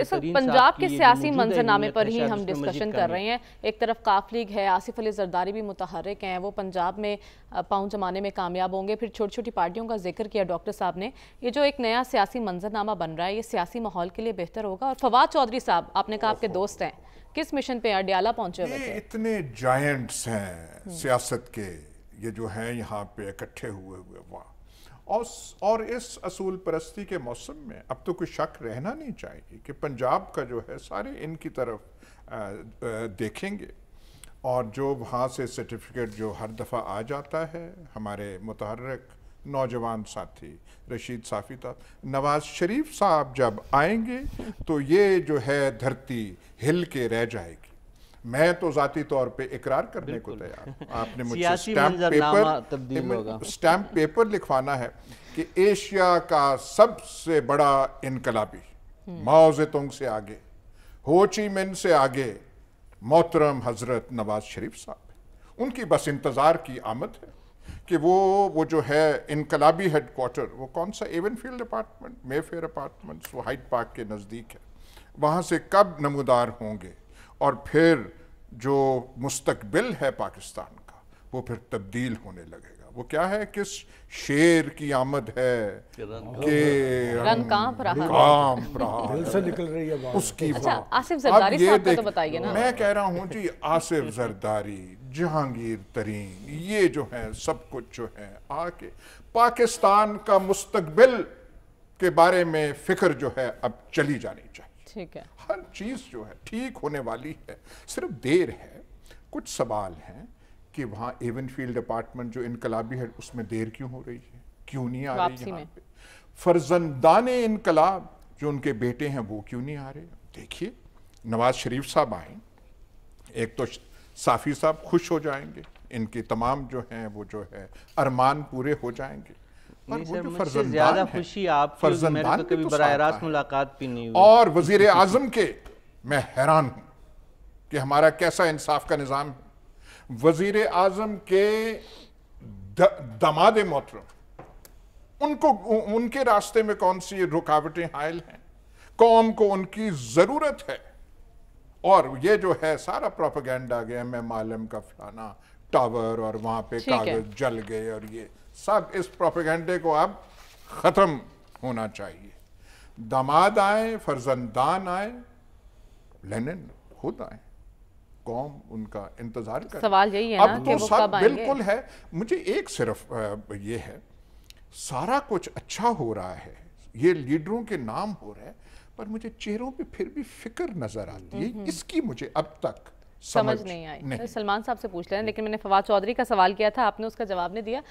इस वक्त पंजाब के सियासी मंजरनामे पर ही हम डिस्कशन कर रहे हैं एक तरफ काफ लीग है आसिफ अली जरदारी भी मुतहरक हैं वो पंजाब में पाँव जमाने में कामयाब होंगे फिर छोटी छोटी पार्टियों का जिक्र किया डॉक्टर साहब ने ये जो एक नया सियासी मंजरनामा बन रहा है ये सियासी माहौल के लिए बेहतर होगा और फवाद चौधरी साहब आपने कहा आपके दोस्त हैं किस मिशन पे अडियाला पहुंचे हुए इतने जायंट्स हैं हम्म। सियासत के ये जो हैं यहाँ पे इकट्ठे हुए हुए वहाँ और और इस असूल परस्ती के मौसम में अब तो कोई शक रहना नहीं चाहिए कि पंजाब का जो है सारे इनकी तरफ आ, देखेंगे और जो वहाँ से सर्टिफिकेट जो हर दफ़ा आ जाता है हमारे मुतहरक नौजवान साथी रशीद साफ़ी साहब नवाज़ शरीफ साहब जब आएंगे तो ये जो है धरती हिल के रह जाएगी मैं तो जाती तौर पे इकरार करने को तैयार आपने मुझे स्टैम्प पेपर पेपर लिखवाना है कि एशिया का सबसे बड़ा इनकलाबी हम्म। माओ से आगे होची मिन से आगे मोहतरम हजरत नवाज शरीफ साहब उनकी बस इंतज़ार की आमद है कि वो वो जो है इनकलाबी हेडकोार्टर वो कौन सा एवनफील्ड अपार्टमेंट मेफेयर अपार्टमेंट्स वो हाइट पार्क के नज़दीक है वहाँ से कब नमोदार होंगे और फिर जो मुस्तबिल है पाकिस्तान का वो फिर तब्दील होने लगेगा वो क्या है किस शेर की आमद है के रंग कांप रहा कांप रहा दिल से निकल रही है उसकी अच्छा आसिफ जरदारी साहब का तो बताइए ना मैं कह रहा हूँ जी आसिफ जरदारी जहांगीर तरीन ये जो है सब कुछ जो है आके पाकिस्तान का मुस्तबिल के बारे में फिक्र जो है अब चली जानी चाहिए ठीक है हर चीज़ जो है ठीक होने वाली है सिर्फ देर है कुछ सवाल हैं कि वहाँ एवन फील्ड डिपार्टमेंट जो इनकलाबी है उसमें देर क्यों हो रही है क्यों नहीं आ रही यहाँ पे फर्जंदान इनकलाब जो उनके बेटे हैं वो क्यों नहीं आ रहे देखिए नवाज शरीफ साहब आए एक तो साफ़ी साहब खुश हो जाएंगे इनके तमाम जो हैं वो जो है अरमान पूरे हो जाएंगे ज्यादा खुशी आप फर्जंदान कभी तो रास्त मुलाकात भी नहीं और वजीर आजम के मैं हैरान हूं कि हमारा कैसा इंसाफ का निज़ाम है वजीर आजम के दमाद मोहतरम उनको उनके रास्ते में कौन सी रुकावटें हायल हैं कौम को उनकी ज़रूरत है और ये जो है सारा प्रोपागेंडा गया मैं मालम का फलाना टावर और वहां पे कागज जल गए और ये सब इस प्रोपेगेंडे को अब ख़त्म होना चाहिए दामाद आए फर्जंदान आए लेनिन खुद आए कौम उनका इंतजार कर सवाल यही है अब ना, तो सब बिल्कुल है मुझे एक सिर्फ ये है सारा कुछ अच्छा हो रहा है ये लीडरों के नाम हो रहे हैं पर मुझे चेहरों पे फिर भी फिक्र नजर आती है इसकी मुझे अब तक समझ, समझ नहीं आई सलमान साहब से पूछ लें लेकिन मैंने फवाद चौधरी का सवाल किया था आपने उसका जवाब नहीं दिया